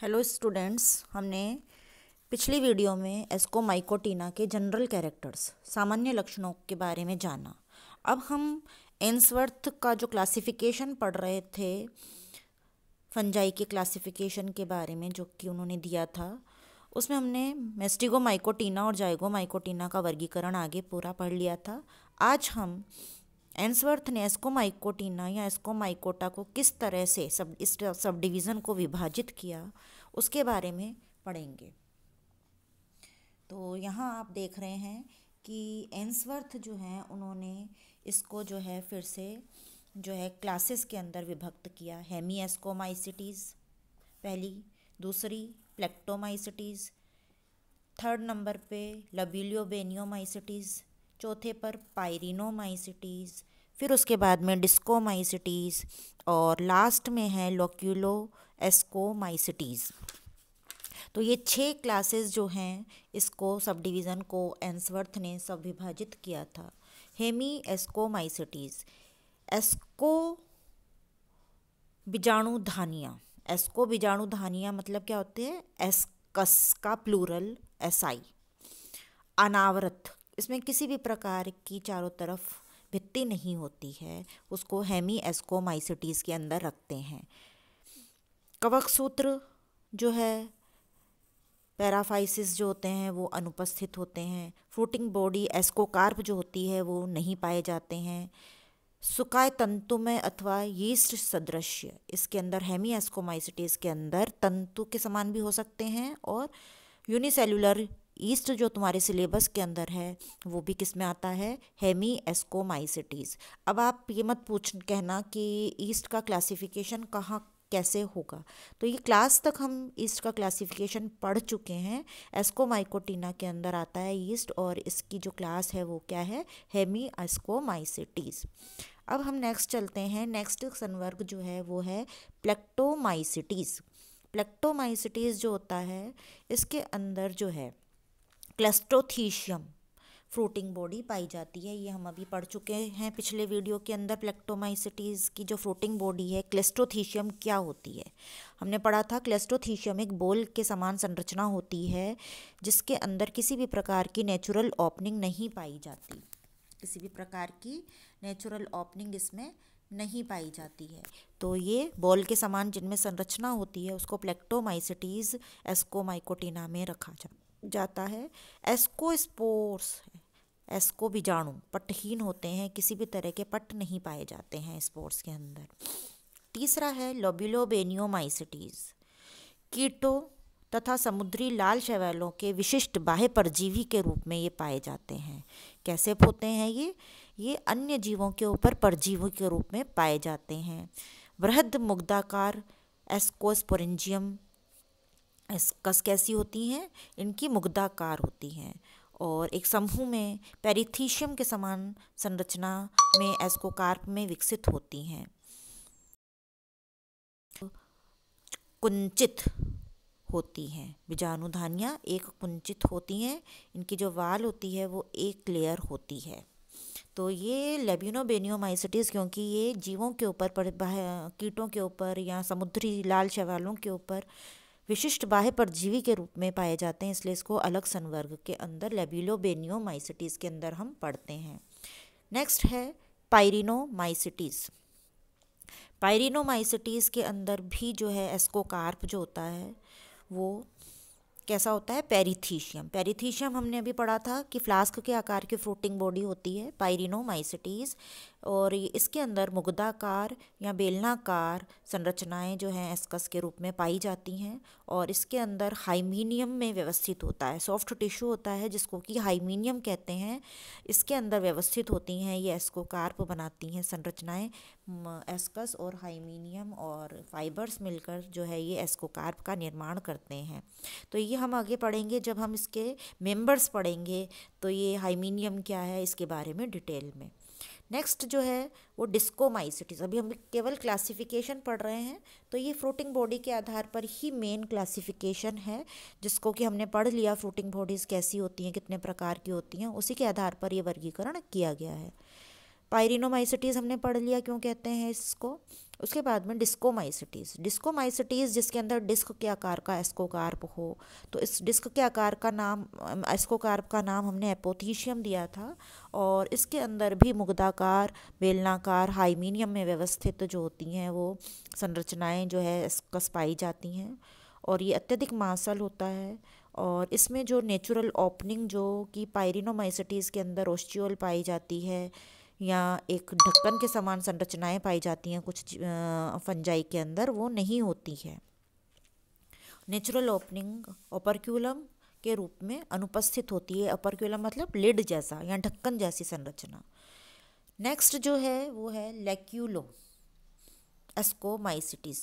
hello students हमने पिछली video में एस्को माइकोटीना के जनरल कैरेक्टर्स सामान्य लक्षणों के बारे में जाना अब हम एंसवर्थ का जो क्लासिफिकेशन पढ़ रहे थे फंजाई के क्लासिफिकेशन के बारे में जो कि उन्होंने दिया था उसमें हमने मेस्टिगो माइकोटीना और जाइगो माइकोटीना का वर्गीकरण आगे पूरा पढ़ लिया था आज हम एंसवर्थ ने एस्कोमाइकोटीना या एस्कोमाइकोटा को किस तरह से सब इस सब डिवीज़न को विभाजित किया उसके बारे में पढ़ेंगे तो यहाँ आप देख रहे हैं कि एंसवर्थ जो हैं उन्होंने इसको जो है फिर से जो है क्लासेस के अंदर विभक्त किया हेमी एस्कोमाइसिटीज़ पहली दूसरी प्लेक्टोमाइसिटीज़ थर्ड नंबर पे बेनियोमाइसिटीज़ चौथे पर पायरिनो फिर उसके बाद में डिस्को और लास्ट में है लोक्यूलो एस्को तो ये छः क्लासेस जो हैं इसको सब डिवीज़न को एंसवर्थ ने सब विभाजित किया था हेमी एस्को एस्को बीजाणु धानिया एस्को बीजाणु धानिया मतलब क्या होते हैं एस्कस का प्लूरल एसाई अनावरत इसमें किसी भी प्रकार की चारों तरफ भित्ति नहीं होती है उसको हेमी एस्कोमाइसिटीज़ के अंदर रखते हैं कवक सूत्र जो है पैराफाइसिस जो होते हैं वो अनुपस्थित होते हैं फ्रूटिंग बॉडी एस्कोकार्प जो होती है वो नहीं पाए जाते हैं सुकाय तंतु में अथवा यीस्ट सदृश्य इसके अंदर हेमी एस्कोमाइसिटीज़ के अंदर तंतु के समान भी हो सकते हैं और यूनिसेलुलर ईस्ट जो तुम्हारे सिलेबस के अंदर है वो भी किस में आता है हेमी एस्कोमाइसिटीज़ अब आप ये मत पूछ कहना कि ईस्ट का क्लासिफिकेशन कहाँ कैसे होगा तो ये क्लास तक हम ईस्ट का क्लासिफिकेशन पढ़ चुके हैं एस्कोमाइकोटीना के अंदर आता है ईस्ट और इसकी जो क्लास है वो क्या है हेमी एस्कोमाइसिटीज़ अब हम नेक्स्ट चलते हैं नेक्स्ट संवर्ग जो है वो है प्लेक्टोमाइसिटीज़ प्लेक्टोमाइसिटीज़ जो होता है इसके अंदर जो है क्लस्ट्रोथीशियम फ्रूटिंग बॉडी पाई जाती है ये हम अभी पढ़ चुके हैं पिछले वीडियो के अंदर प्लेक्टोमाइसिटीज़ की जो फ्रूटिंग बॉडी है क्लेस्टोथीशियम क्या होती है हमने पढ़ा था क्लेस्टोथीशियम एक बोल के समान संरचना होती है जिसके अंदर किसी भी प्रकार की नेचुरल ओपनिंग नहीं पाई जाती किसी भी प्रकार की नेचुरल ओपनिंग इसमें नहीं पाई जाती है तो ये बॉल के समान जिनमें संरचना होती है उसको प्लेक्टोमाइसिटीज़ एस्कोमाइकोटिना में रखा जाता है जाता है एस्को स्पोर्स एस्को बीजाणु पटहीन होते हैं किसी भी तरह के पट नहीं पाए जाते हैं स्पोर्स के अंदर तीसरा है लोबिलोबेनियोमाइसिटीज़ कीटों तथा समुद्री लाल शैवालों के विशिष्ट बाह्य परजीवी के रूप में ये पाए जाते हैं कैसे होते हैं ये ये अन्य जीवों के ऊपर परजीवी के रूप में पाए जाते हैं वृहद मुग्धाकार एस्कोस्पोरेंजियम कस कैसी होती हैं इनकी मुग्धाकार होती हैं और एक समूह में पेरिथीशियम के समान संरचना में एस्कोकार्प में विकसित होती हैं कुंचित होती हैं बीजाणुधानियाँ एक कुंचित होती हैं इनकी जो वाल होती है वो एक लेयर होती है तो ये लेब्यूनोबेनियोमाइसिटीज़ क्योंकि ये जीवों के ऊपर कीटों के ऊपर या समुद्री लाल शैवालों के ऊपर विशिष्ट बाह्य परजीवी के रूप में पाए जाते हैं इसलिए इसको अलग संवर्ग के अंदर लेबिलोबेनियोमाइसिटीज़ के अंदर हम पढ़ते हैं नेक्स्ट है पायरिनो पायरिनोमाइसिटीज़ के अंदर भी जो है एस्कोकार्प जो होता है वो कैसा होता है पेरीथीशियम पेरीथीशियम हमने अभी पढ़ा था कि फ्लास्क के आकार की फ्रूटिंग बॉडी होती है पायरिनोमाइसिटीज़ और इसके अंदर मुग्धाकार या बेलनाकार संरचनाएं जो हैं एस्कस के रूप में पाई जाती हैं और इसके अंदर हाइमीनियम में व्यवस्थित होता है सॉफ्ट टिश्यू होता है जिसको कि हाइमीनियम कहते हैं इसके अंदर व्यवस्थित होती हैं ये एस्कोकार्प बनाती हैं संरचनाएं एस्कस और हाइमीनियम और फाइबर्स मिलकर जो है ये एस्कोकार्प का निर्माण करते हैं तो ये हम आगे पढ़ेंगे जब हम इसके मेम्बर्स पढ़ेंगे तो ये हाइमीनियम क्या है इसके बारे में डिटेल में नेक्स्ट जो है वो डिस्कोमाइसिटीज़ अभी हम केवल क्लासिफिकेशन पढ़ रहे हैं तो ये फ्रूटिंग बॉडी के आधार पर ही मेन क्लासिफिकेशन है जिसको कि हमने पढ़ लिया फ्रूटिंग बॉडीज़ कैसी होती हैं कितने प्रकार की होती हैं उसी के आधार पर ये वर्गीकरण किया गया है पायरिनोमाइसिटीज़ हमने पढ़ लिया क्यों कहते हैं इसको उसके बाद में डिस्कोमाइसिटीज़ डिस्कोमाइसिटीज़ जिसके अंदर डिस्क के आकार का एस्कोकार्प हो तो इस डिस्क के आकार का नाम एस्कोकार्प का नाम हमने एपोथीशियम दिया था और इसके अंदर भी मुग्धाकार बेलनाकार हाइमीनियम में व्यवस्थित तो जो होती हैं वो संरचनाएं जो है कस पाई जाती हैं और ये अत्यधिक मांसल होता है और इसमें जो नेचुरल ओपनिंग जो कि पायरिनोमाइसिटीज़ के अंदर ओस्टियोल पाई जाती है या एक ढक्कन के समान संरचनाएं पाई जाती हैं कुछ फंजाई के अंदर वो नहीं होती है नेचुरल ओपनिंग ओपरक्यूलम के रूप में अनुपस्थित होती है अपरक्यूलम मतलब लिड जैसा या ढक्कन जैसी संरचना नेक्स्ट जो है वो है loculo ascomycetes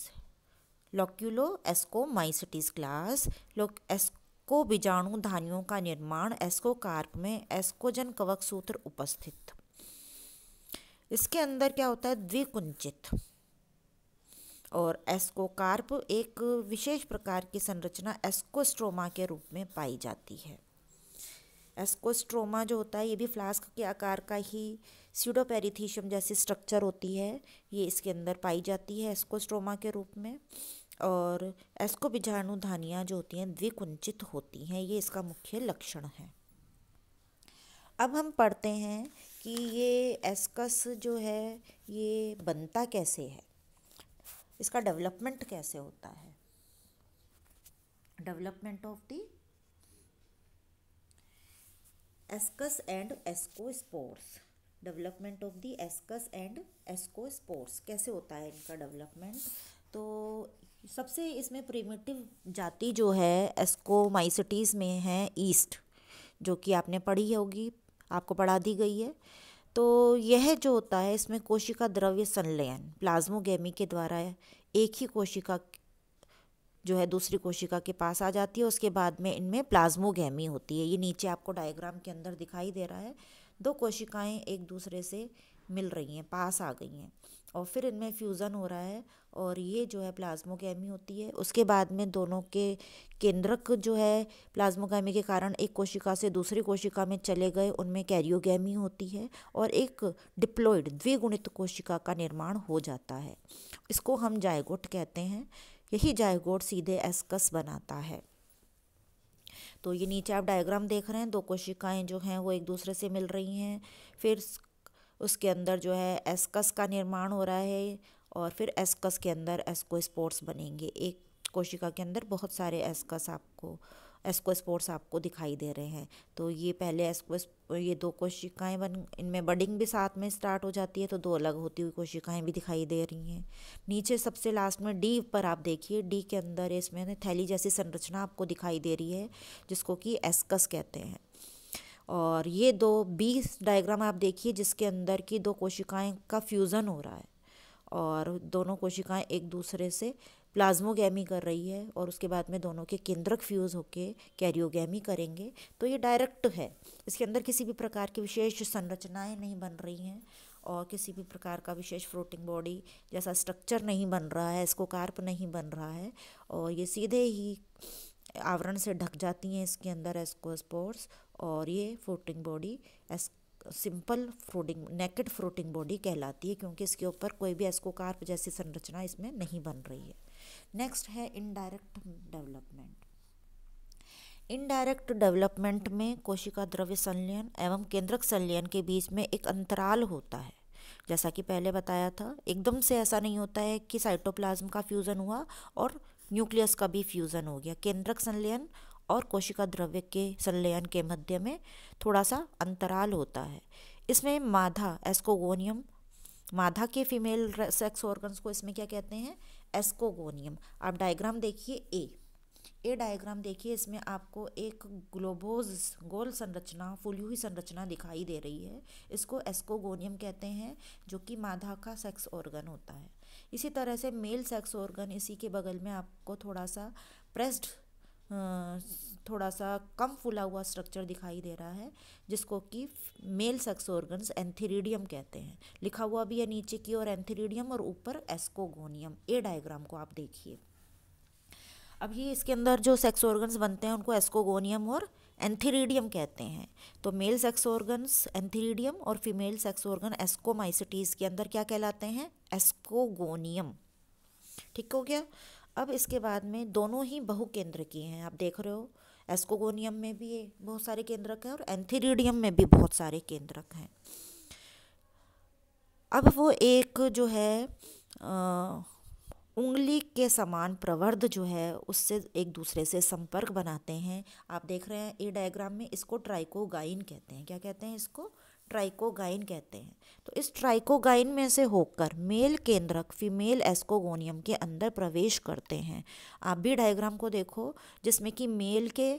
loculo ascomycetes class लोक एस्को बीजाणु धानियों का निर्माण एस्को कार्प में एस्कोजन कवक सूत्र उपस्थित इसके अंदर क्या होता है द्विकुंचित और एस्कोकार्प एक विशेष प्रकार की संरचना एस्कोस्ट्रोमा के रूप में पाई जाती है एस्कोस्ट्रोमा जो होता है ये भी फ्लास्क के आकार का ही सीडोपेरिथीशियम जैसी स्ट्रक्चर होती है ये इसके अंदर पाई जाती है एस्कोस्ट्रोमा के रूप में और एस्को बीजाणु धानियाँ जो होती हैं द्विकुंचित होती हैं ये इसका मुख्य लक्षण है अब हम पढ़ते हैं कि ये एस्कस जो है ये बनता कैसे है इसका डेवलपमेंट कैसे होता है development of the ascus and ascospores development of the ascus and ascospores कैसे होता है इनका डेवलपमेंट तो सबसे इसमें प्रीमेटिव जाति जो है एस्को माइसिटीज़ में है ईस्ट जो कि आपने पढ़ी होगी आपको पढ़ा दी गई है तो यह जो होता है इसमें कोशिका द्रव्य संलयन प्लाज्मोगेमी के द्वारा एक ही कोशिका जो है दूसरी कोशिका के पास आ जाती है उसके बाद में इनमें प्लाज्मोगेमी होती है ये नीचे आपको डायग्राम के अंदर दिखाई दे रहा है दो कोशिकाएं एक दूसरे से मिल रही हैं पास आ गई हैं और फिर इनमें फ्यूज़न हो रहा है और ये जो है प्लाज्मोगैमी होती है उसके बाद में दोनों के केंद्रक जो है प्लाज्मोगैमी के कारण एक कोशिका से दूसरी कोशिका में चले गए उनमें कैरियोगैमी होती है और एक डिप्लोइड द्विगुणित कोशिका का निर्माण हो जाता है इसको हम जायगोट कहते हैं यही जायगोट सीधे एस्कस बनाता है तो ये नीचे आप डायग्राम देख रहे हैं दो कोशिकाएं जो हैं वो एक दूसरे से मिल रही हैं फिर उसके अंदर जो है एस्कस का निर्माण हो रहा है और फिर एस्कस के अंदर एस्को स्पोर्ट्स बनेंगे एक कोशिका के अंदर बहुत सारे एस्कस आपको एस्को स्पोर्ट्स आपको दिखाई दे रहे हैं तो ये पहले एस्को ये दो कोशिकाएं बन इनमें बडिंग भी साथ में स्टार्ट हो जाती है तो दो अलग होती हुई कोशिकाएं भी दिखाई दे रही हैं नीचे सबसे लास्ट में डी पर आप देखिए डी के अंदर इसमें थैली जैसी संरचना आपको दिखाई दे रही है जिसको कि एस्कस कहते हैं और ये दो बीस डायग्राम आप देखिए जिसके अंदर की दो कोशिकाएं का फ्यूज़न हो रहा है और दोनों कोशिकाएं एक दूसरे से प्लाज्मोगैमी कर रही है और उसके बाद में दोनों के केंद्रक फ्यूज़ होकर कैरियोगैमी करेंगे तो ये डायरेक्ट है इसके अंदर किसी भी प्रकार की विशेष संरचनाएं नहीं बन रही हैं और किसी भी प्रकार का विशेष फ्लोटिंग बॉडी जैसा स्ट्रक्चर नहीं बन रहा है इसको कार्प नहीं बन रहा है और ये सीधे ही आवरण से ढक जाती हैं इसके अंदर एस्कोस्पोर्स और ये floating body as simple fruiting naked fruiting body कहलाती है क्योंकि इसके ऊपर कोई भी एस्कोकार्प जैसी संरचना इसमें नहीं बन रही है नेक्स्ट है इनडायरेक्ट डेवलपमेंट इनडायरेक्ट डेवलपमेंट में कोशिका द्रव्य संलयन एवं केंद्रक संलयन के बीच में एक अंतराल होता है जैसा कि पहले बताया था एकदम से ऐसा नहीं होता है कि साइटोप्लाज्म का फ्यूज़न हुआ और न्यूक्लियस का भी फ्यूज़न हो गया केंद्रक संलयन और कोशिका द्रव्य के संलयन के मध्य में थोड़ा सा अंतराल होता है इसमें माधा एस्कोगोनियम माधा के फीमेल सेक्स ऑर्गन्स को इसमें क्या कहते हैं एस्कोगोनियम आप डायग्राम देखिए ए ए डायग्राम देखिए इसमें आपको एक ग्लोबोज गोल संरचना फुली ही संरचना दिखाई दे रही है इसको एस्कोगोनियम कहते हैं जो कि माधा का सेक्स ऑर्गन होता है इसी तरह से मेल सेक्स ऑर्गन इसी के बगल में आपको थोड़ा सा प्रेस्ड थोड़ा सा कम फुला हुआ स्ट्रक्चर दिखाई दे रहा है जिसको कि मेल सेक्स ऑर्गन्स एंथीरिडियम कहते हैं लिखा हुआ भी है नीचे की ओर एंथीरिडियम और ऊपर एस्कोगोनियम ए डायग्राम को आप देखिए अब ये इसके अंदर जो सेक्स ऑर्गन्स बनते हैं उनको एस्कोगोनियम और एंथीरिडियम कहते हैं तो मेल सेक्स ऑर्गन्स एंथीरिडियम और फीमेल सेक्स ऑर्गन एस्कोमाइसिटीज़ के अंदर क्या कहलाते हैं एस्कोगोनियम ठीक हो गया अब इसके बाद में दोनों ही बहु केंद्र की हैं आप देख रहे हो एस्कोगोनियम में भी ये बहुत सारे केंद्रक हैं और एंथीरिडियम में भी बहुत सारे केंद्रक हैं अब वो एक जो है आ, उंगली के समान प्रवर्ध जो है उससे एक दूसरे से संपर्क बनाते हैं आप देख रहे हैं ये डायग्राम में इसको ट्राइकोगाइन कहते हैं क्या कहते हैं इसको ट्राइकोगाइन कहते हैं तो इस ट्राइकोगाइन में से होकर मेल केंद्रक फीमेल एस्कोगोनियम के अंदर प्रवेश करते हैं आप भी डायग्राम को देखो जिसमें कि मेल के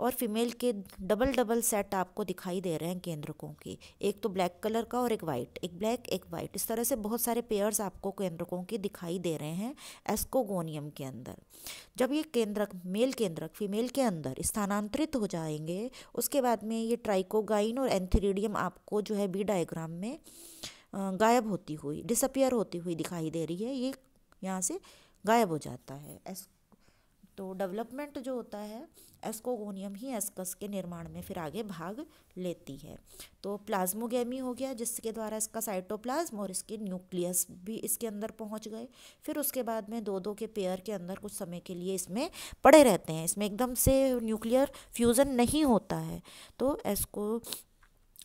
और फीमेल के डबल डबल सेट आपको दिखाई दे रहे हैं केंद्रकों के एक तो ब्लैक कलर का और एक वाइट एक ब्लैक एक वाइट इस तरह से बहुत सारे पेयर्स आपको केंद्रकों के दिखाई दे रहे हैं एस्कोगोनियम के अंदर जब ये केंद्रक मेल केंद्रक फीमेल के अंदर स्थानांतरित हो जाएंगे उसके बाद में ये ट्राइकोगाइन और एंथीरिडियम आपको जो है बी डायग्राम में गायब होती हुई डिसअपियर होती हुई दिखाई दे रही है ये यहाँ से गायब हो जाता है एस तो डेवलपमेंट जो होता है एस्कोगोनियम ही एस्कस के निर्माण में फिर आगे भाग लेती है तो प्लाज्मोगेमी हो गया जिसके द्वारा इसका साइटोप्लाज्म और इसके न्यूक्लियस भी इसके अंदर पहुंच गए फिर उसके बाद में दो दो के पेयर के अंदर कुछ समय के लिए इसमें पड़े रहते हैं इसमें एकदम से न्यूक्लियर फ्यूज़न नहीं होता है तो एस्को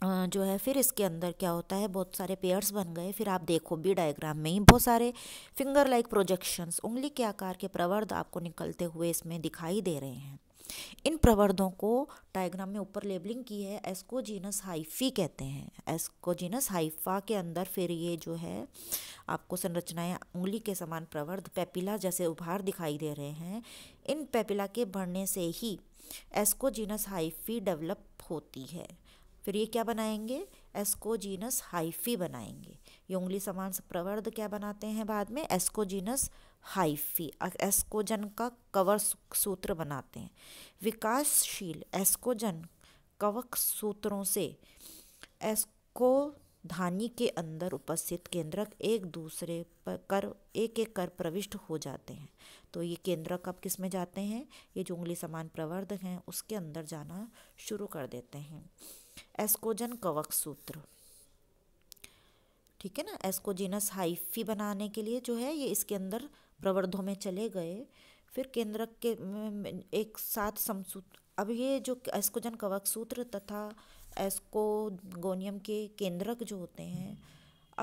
जो है फिर इसके अंदर क्या होता है बहुत सारे पेयर्स बन गए फिर आप देखो बी डायग्राम में ही बहुत सारे फिंगर लाइक प्रोजेक्शंस उंगली के आकार के प्रवर्ध आपको निकलते हुए इसमें दिखाई दे रहे हैं इन प्रवर्धों को डायग्राम में ऊपर लेबलिंग की है एस्कोजीनस हाइफी कहते हैं एस्कोजीनस हाइफा के अंदर फिर ये जो है आपको संरचनाएं उंगली के समान प्रवर्ध पेपिला जैसे उभार दिखाई दे रहे हैं इन पेपिला के बढ़ने से ही एस्कोजीनस हाइफी डेवलप होती है फिर ये क्या बनाएंगे एस्कोजीनस हाइफी बनाएंगे ये उंगली समान प्रवर्ध क्या बनाते हैं बाद में एस्कोजीनस हाइफी एस्कोजन का कवर सूत्र बनाते हैं विकासशील एस्कोजन कवक सूत्रों से एस्को धानी के अंदर उपस्थित केंद्रक एक दूसरे पर कर एक एक कर प्रविष्ट हो जाते हैं तो ये केंद्रक अब किस में जाते हैं ये जो उंगली समान प्रवर्ध हैं उसके अंदर जाना शुरू कर देते हैं एस्कोजन कवक सूत्र ठीक है ना एस्कोजिनस हाइफी बनाने के लिए जो है ये इसके अंदर प्रवर्धों में चले गए फिर केंद्रक के एक साथ समसूत्र अब ये जो एस्कोजन कवक सूत्र तथा एस्कोगोनियम के केंद्रक जो होते हैं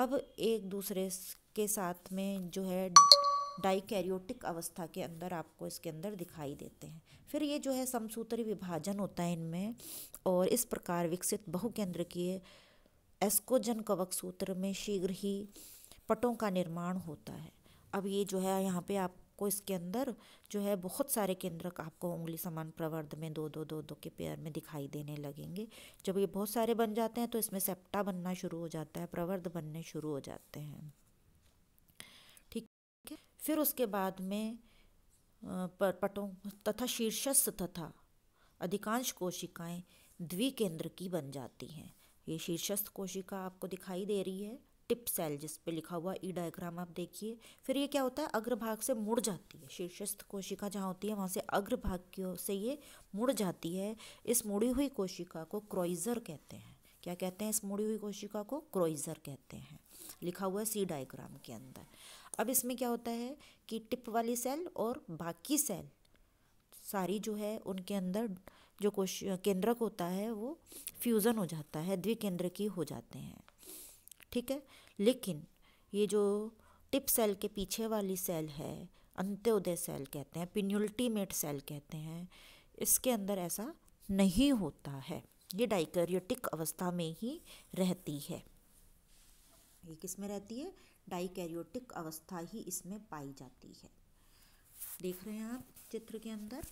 अब एक दूसरे के साथ में जो है डाइकैरियोटिक अवस्था के अंदर आपको इसके अंदर दिखाई देते हैं फिर ये जो है समसूत्री विभाजन होता है इनमें और इस प्रकार विकसित बहुकेंद्रकीय एस्कोजन कवक सूत्र में शीघ्र ही पटों का निर्माण होता है अब ये जो है यहाँ पे आपको इसके अंदर जो है बहुत सारे केंद्रक आपको उंगली समान प्रवर्ध में दो दो दो दो के पेयर में दिखाई देने लगेंगे जब ये बहुत सारे बन जाते हैं तो इसमें सेप्टा बनना शुरू हो जाता है प्रवर्ध बनने शुरू हो जाते हैं फिर उसके बाद में पटों तथा शीर्षस्थ तथा अधिकांश कोशिकाएं द्विकेंद्र की बन जाती हैं ये शीर्षस्थ कोशिका आपको दिखाई दे रही है टिप सेल जिस पे लिखा हुआ ई डायग्राम आप देखिए फिर ये क्या होता है अग्रभाग से मुड़ जाती है शीर्षस्थ कोशिका जहाँ होती है वहाँ से अग्रभाग की से ये मुड़ जाती है इस मुड़ी हुई कोशिका को क्रोइजर कहते हैं क्या कहते हैं इस मुड़ी हुई कोशिका को क्रोइजर कहते हैं लिखा हुआ है सी डायग्राम के अंदर अब इसमें क्या होता है कि टिप वाली सेल और बाकी सेल सारी जो है उनके अंदर जो कोश केंद्रक होता है वो फ्यूज़न हो जाता है की हो जाते हैं ठीक है लेकिन ये जो टिप सेल के पीछे वाली सेल है अंत्योदय सेल कहते हैं पिन्यूल्टीमेट सेल कहते हैं इसके अंदर ऐसा नहीं होता है ये डाइकरियोटिक अवस्था में ही रहती है ये किस में रहती है डाइकैरियोटिक अवस्था ही इसमें पाई जाती है देख रहे हैं आप चित्र के अंदर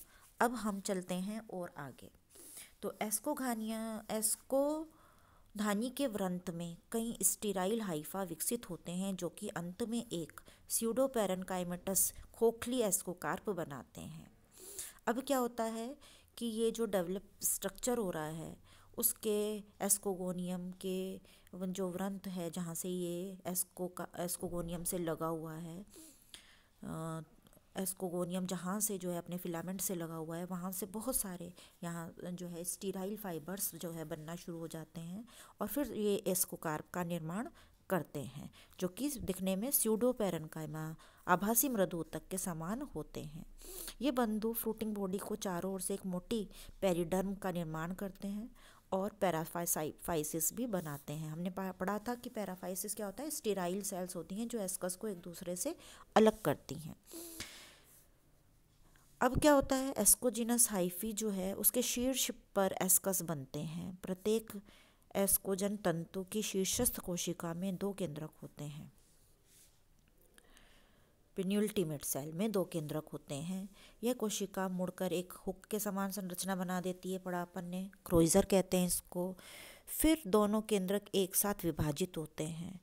अब हम चलते हैं और आगे तो एस्को घानिया एस्को धानी के व्रंत में कई स्टीराइल हाइफा विकसित होते हैं जो कि अंत में एक सीडोपेरनकाइमेटस खोखली एस्कोकार्प बनाते हैं अब क्या होता है कि ये जो डेवलप स्ट्रक्चर हो रहा है उसके एस्कोगोनियम के जो व्रंत है जहाँ से ये एस्को का एस्कोगोनियम से लगा हुआ है एस्कोगोनियम जहाँ से जो है अपने फिलामेंट से लगा हुआ है वहाँ से बहुत सारे यहाँ जो है स्टीराइल फाइबर्स जो है बनना शुरू हो जाते हैं और फिर ये एस्कोकार्प का निर्माण करते हैं जो कि दिखने में स्यूडो कायमा आभासी मृदोतक के समान होते हैं ये बंधु फ्रूटिंग बॉडी को चारों ओर से एक मोटी पेरीडर्म का निर्माण करते हैं और पैराफाइसाइफाइसिस भी बनाते हैं हमने पढ़ा था कि पैराफाइसिस क्या होता है स्टेराइल सेल्स होती हैं जो एस्कस को एक दूसरे से अलग करती हैं अब क्या होता है एस्कोजिनस हाइफी जो है उसके शीर्ष पर एस्कस बनते हैं प्रत्येक एस्कोजन तंतु की शीर्षस्थ कोशिका में दो केंद्रक होते हैं पिन्यूल्टीमेट सेल में दो केंद्रक होते हैं यह कोशिका मुड़कर एक हुक के समान संरचना बना देती है पड़ापन ने क्रोइजर कहते हैं इसको फिर दोनों केंद्रक एक साथ विभाजित होते हैं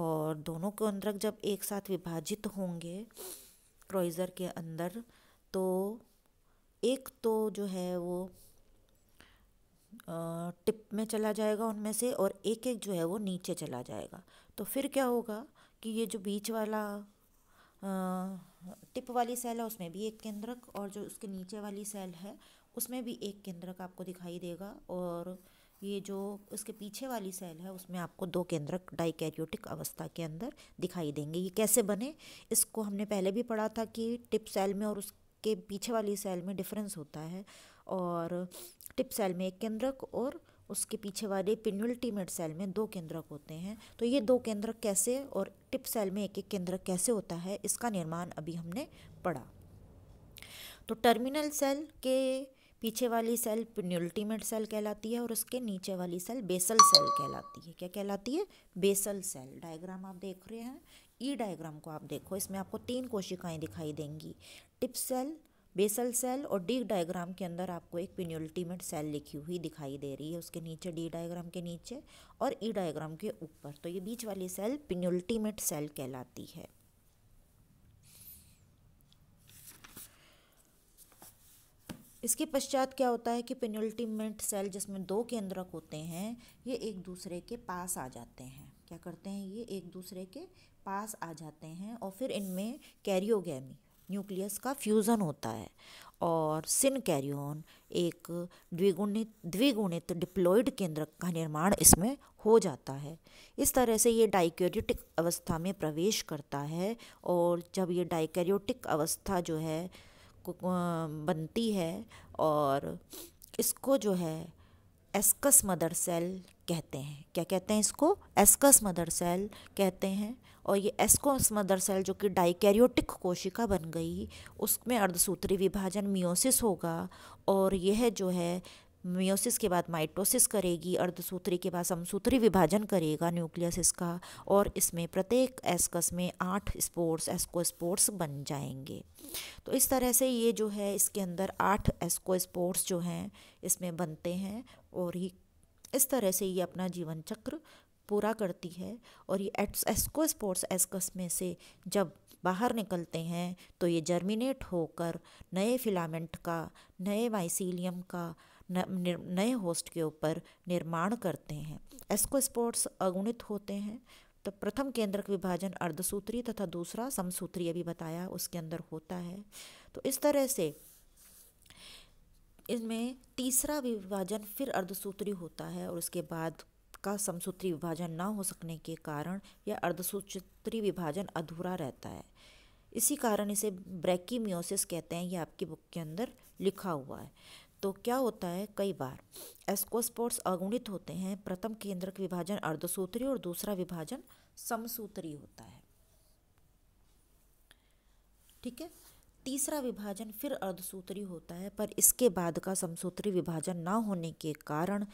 और दोनों केंद्रक जब एक साथ विभाजित होंगे क्रोइजर के अंदर तो एक तो जो है वो टिप में चला जाएगा उनमें से और एक एक जो है वो नीचे चला जाएगा तो फिर क्या होगा कि ये जो बीच वाला टिप वाली सेल है उसमें भी एक केंद्रक और जो उसके नीचे वाली सेल है उसमें भी एक केंद्रक आपको दिखाई देगा और ये जो उसके पीछे वाली सेल है उसमें आपको दो केंद्रक डाइकैरियोटिक अवस्था के अंदर दिखाई देंगे ये कैसे बने इसको हमने पहले भी पढ़ा था कि टिप सेल में और उसके पीछे वाली सेल में डिफरेंस होता है और टिप सेल में एक केंद्रक और उसके पीछे वाले पिन्यल्टीमेट सेल में दो केंद्रक होते हैं तो ये दो केंद्रक कैसे और टिप सेल में एक एक केंद्र कैसे होता है इसका निर्माण अभी हमने पढ़ा तो टर्मिनल सेल के पीछे वाली सेल प्यूल्टीमेट सेल कहलाती है और उसके नीचे वाली सेल बेसल सेल कहलाती है क्या कहलाती है बेसल सेल डायग्राम आप देख रहे हैं ई डायग्राम को आप देखो इसमें आपको तीन कोशिकाएं दिखाई देंगी टिप सेल बेसल सेल और डी डायग्राम के अंदर आपको एक पिन्यूल्टीमेट सेल लिखी हुई दिखाई दे रही है उसके नीचे डी डायग्राम के नीचे और ई e डायग्राम के ऊपर तो ये बीच वाली सेल पिन्यूल्टीमेट सेल कहलाती है इसके पश्चात क्या होता है कि पेनल्टीमेंट सेल जिसमें दो केंद्रक होते हैं ये एक दूसरे के पास आ जाते हैं क्या करते हैं ये एक दूसरे के पास आ जाते हैं और फिर इनमें कैरियोगैमी न्यूक्लियस का फ्यूज़न होता है और कैरियोन एक द्विगुणित द्विगुणित डिप्लोइड केंद्र का निर्माण इसमें हो जाता है इस तरह से ये डाइक्योटिक अवस्था में प्रवेश करता है और जब ये डाइक्योटिक अवस्था जो है बनती है और इसको जो है एस्कस मदर सेल कहते हैं क्या कहते हैं इसको एस्कस मदर सेल कहते हैं और ये एस्कोस मदर सेल जो कि डाइकैरियोटिक कोशिका बन गई उसमें अर्धसूत्री विभाजन मियोसिस होगा और यह जो है मियोसिस के बाद माइटोसिस करेगी अर्धसूत्री के बाद समसूत्री विभाजन करेगा न्यूक्लियस इसका और इसमें प्रत्येक एस्कस में आठ स्पोर्ट्स एस्को स्पोर्ट्स बन जाएंगे तो इस तरह से ये जो है इसके अंदर आठ एस्को स्पोर्ट्स जो हैं इसमें बनते हैं और ही इस तरह से ये अपना जीवन चक्र पूरा करती है और ये एट्स एस्को स्पोर्ट्स एस्कस में से जब बाहर निकलते हैं तो ये जर्मिनेट होकर नए फिलामेंट का नए माइसीलियम का न, नए होस्ट के ऊपर निर्माण करते हैं एस्को स्पोर्ट्स अगुणित होते हैं तो प्रथम केंद्रक विभाजन अर्धसूत्री तथा दूसरा समसूत्री अभी बताया उसके अंदर होता है तो इस तरह से इनमें तीसरा विभाजन फिर अर्धसूत्री होता है और उसके बाद का समसूत्री विभाजन ना हो सकने के कारण यह अर्धसूत्री विभाजन अधूरा रहता है इसी कारण इसे ब्रैकीमियोसिस कहते हैं यह आपकी बुक के अंदर लिखा हुआ है तो क्या होता है कई बार एस्कोस्पोर्ट्स अगुणित होते हैं प्रथम केंद्रक विभाजन अर्धसूत्री और दूसरा विभाजन समसूत्री होता है ठीक है तीसरा विभाजन फिर अर्धसूत्री होता है पर इसके बाद का समसूत्री विभाजन ना होने के कारण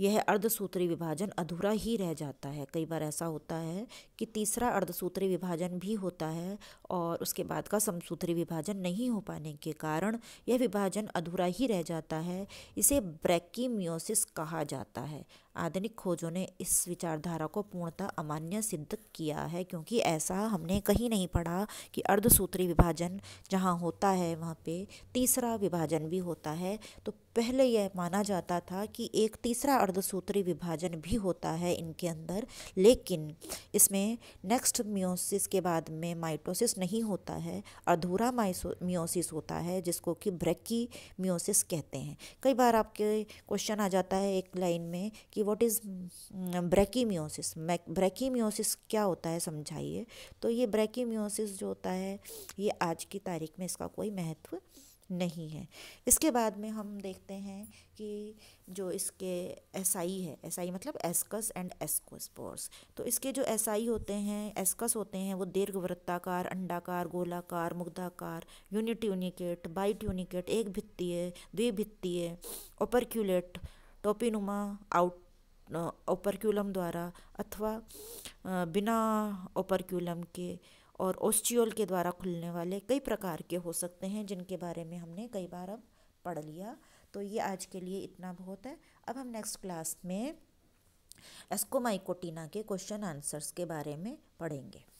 यह अर्धसूत्री विभाजन अधूरा ही रह जाता है कई बार ऐसा होता है कि तीसरा अर्धसूत्री विभाजन भी होता है और उसके बाद का समसूत्री विभाजन नहीं हो पाने के कारण यह विभाजन अधूरा ही रह जाता है इसे ब्रैकीमियोसिस कहा जाता है आधुनिक खोजों ने इस विचारधारा को पूर्णतः अमान्य सिद्ध किया है क्योंकि ऐसा हमने कहीं नहीं पढ़ा कि अर्धसूत्री विभाजन जहाँ होता है वहाँ पे तीसरा विभाजन भी होता है तो पहले यह माना जाता था कि एक तीसरा अर्धसूत्री विभाजन भी होता है इनके अंदर लेकिन इसमें नेक्स्ट मियोसिस के बाद में माइटोसिस नहीं होता है अधूरा मियोसिस होता है जिसको कि ब्रेकी मियोसिस कहते हैं कई बार आपके क्वेश्चन आ जाता है एक लाइन में कि व्हाट इज़ ब्रैकीमियोसिस ब्रैकीमियोसिस क्या होता है समझाइए तो ये ब्रैकीमियोसिस जो होता है ये आज की तारीख में इसका कोई महत्व नहीं है इसके बाद में हम देखते हैं कि जो इसके एसआई है एसआई मतलब एस्कस एंड एस्कोस्पोर्स तो इसके जो एसआई होते हैं एस्कस होते हैं वो दीर्घ वृत्ताकार अंडाकार गोलाकार मुग्धाकार यूनिट यूनिकेट बाइट यूनिकेट एक भित्तीय द्विभित्तीय ओपरक्यूलेट टोपीनुमा आउट ओपरक्यूलम द्वारा अथवा बिना ओपरक्यूलम के और ओस्टियोल के द्वारा खुलने वाले कई प्रकार के हो सकते हैं जिनके बारे में हमने कई बार अब पढ़ लिया तो ये आज के लिए इतना बहुत है अब हम नेक्स्ट क्लास में एस्कोमाइकोटिना के क्वेश्चन आंसर्स के बारे में पढ़ेंगे